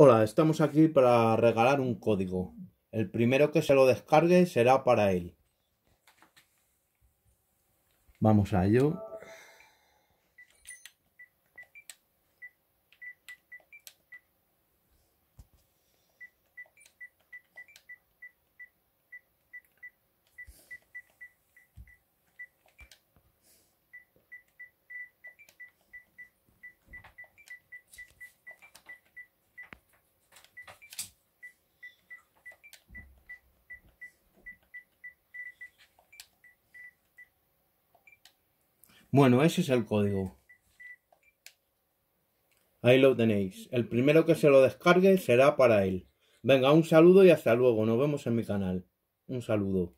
Hola, estamos aquí para regalar un código. El primero que se lo descargue será para él. Vamos a ello. Bueno, ese es el código. Ahí lo tenéis. El primero que se lo descargue será para él. Venga, un saludo y hasta luego. Nos vemos en mi canal. Un saludo.